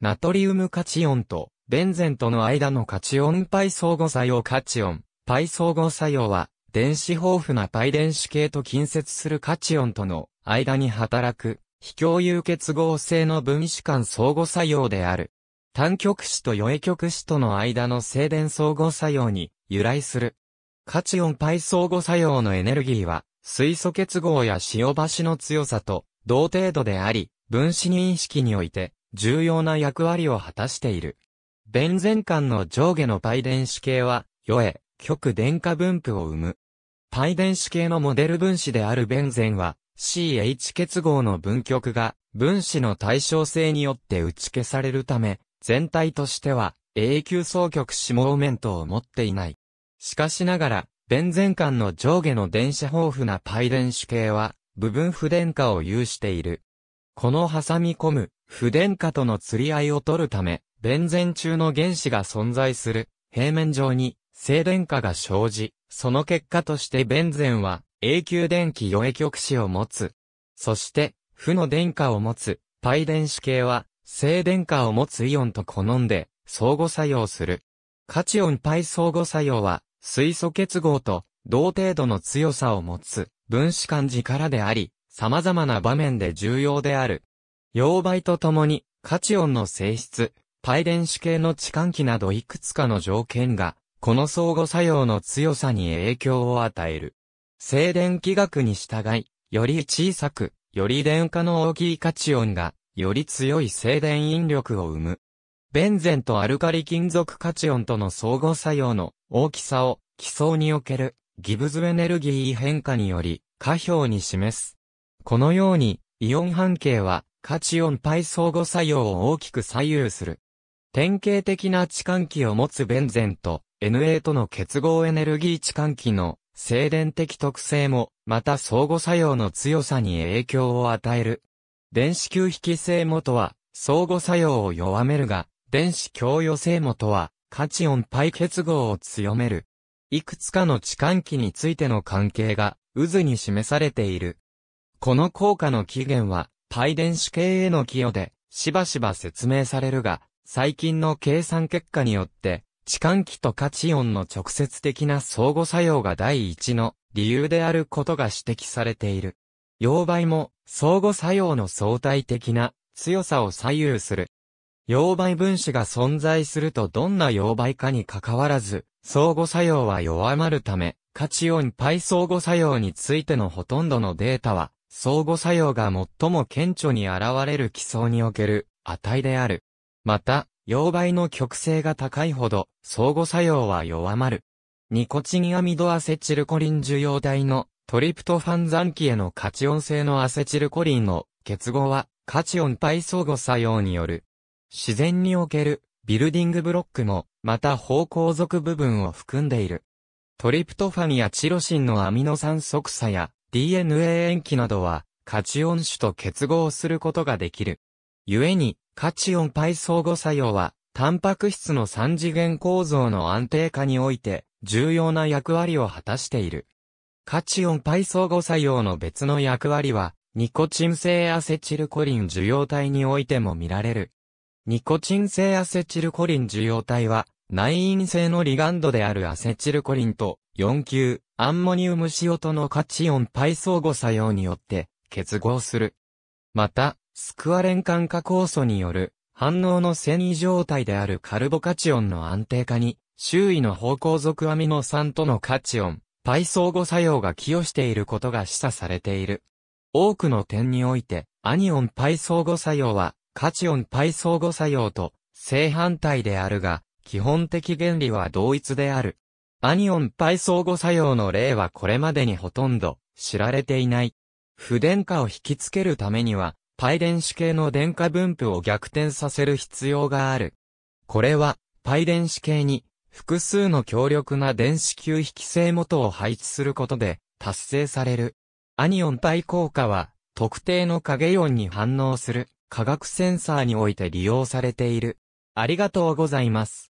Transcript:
ナトリウムカチオンとベンゼンとの間のカチオンパイ相互作用カチオン、パイ相互作用は、電子豊富なパイ電子系と近接するカチオンとの間に働く、非共有結合性の分子間相互作用である。単極子と余異極子との間の静電相互作用に由来する。カチオンパイ相互作用のエネルギーは、水素結合や塩橋の強さと同程度であり、分子認識において重要な役割を果たしている。ベンゼン間の上下のパイ電子系は、よへ、極電荷分布を生む。パイ電子系のモデル分子であるベンゼンは、CH 結合の分極が分子の対称性によって打ち消されるため、全体としては永久双極子モーメントを持っていない。しかしながら、ベンゼン間の上下の電子豊富なパイ電子系は、部分不電荷を有している。この挟み込む不電化との釣り合いを取るため、ベンゼン中の原子が存在する平面上に静電下が生じ、その結果としてベンゼンは永久電気余液極子を持つ。そして、負の電荷を持つ、対電子系は、静電荷を持つイオンと好んで、相互作用する。カチオンパイ相互作用は、水素結合と同程度の強さを持つ分子間力であり、様々な場面で重要である。溶媒とともに、カチオンの性質、パイ電子系の置換器などいくつかの条件が、この相互作用の強さに影響を与える。静電気学に従い、より小さく、より電荷の大きいカチオンが、より強い静電引力を生む。ベンゼンとアルカリ金属カチオンとの相互作用の大きさを基層におけるギブズエネルギー変化により、下表に示す。このように、イオン半径は価値音ン相互作用を大きく左右する。典型的な置換器を持つベンゼンと Na との結合エネルギー置換器の静電的特性も、また相互作用の強さに影響を与える。電子吸引性元は、相互作用を弱めるが、電子共与性元は、価値音ン結合を強める。いくつかの置換器についての関係が、渦に示されている。この効果の起源は、イ電子系への寄与で、しばしば説明されるが、最近の計算結果によって、置換器と価値音の直接的な相互作用が第一の理由であることが指摘されている。溶媒も相互作用の相対的な強さを左右する。溶媒分子が存在するとどんな溶媒かに関わらず、相互作用は弱まるため、価値音イ相互作用についてのほとんどのデータは、相互作用が最も顕著に現れる基層における値である。また、溶媒の極性が高いほど相互作用は弱まる。ニコチンアミドアセチルコリン受容体のトリプトファン残機へのカチオン性のアセチルコリンの結合はカチオン対相互作用による。自然におけるビルディングブロックもまた方向属部分を含んでいる。トリプトファンやチロシンのアミノ酸即差や DNA 塩基などは、カチオン種と結合することができる。故に、カチオンパイ相互作用は、タンパク質の三次元構造の安定化において、重要な役割を果たしている。カチオンパイ相互作用の別の役割は、ニコチン性アセチルコリン受容体においても見られる。ニコチン性アセチルコリン受容体は、内因性のリガンドであるアセチルコリンと、4級、アンモニウム塩とのカチオンパイ相互作用によって結合する。また、スクワレンン化酵素による反応の繊維状態であるカルボカチオンの安定化に、周囲の方向属アミノ酸とのカチオン、パイ相互作用が寄与していることが示唆されている。多くの点において、アニオンパイ相互作用は、カチオンパイ相互作用と正反対であるが、基本的原理は同一である。アニオン π 相互作用の例はこれまでにほとんど知られていない。不電化を引きつけるためには、パイ電子系の電荷分布を逆転させる必要がある。これは、パイ電子系に複数の強力な電子吸引性元を配置することで達成される。アニオン π 効果は、特定の影イオンに反応する化学センサーにおいて利用されている。ありがとうございます。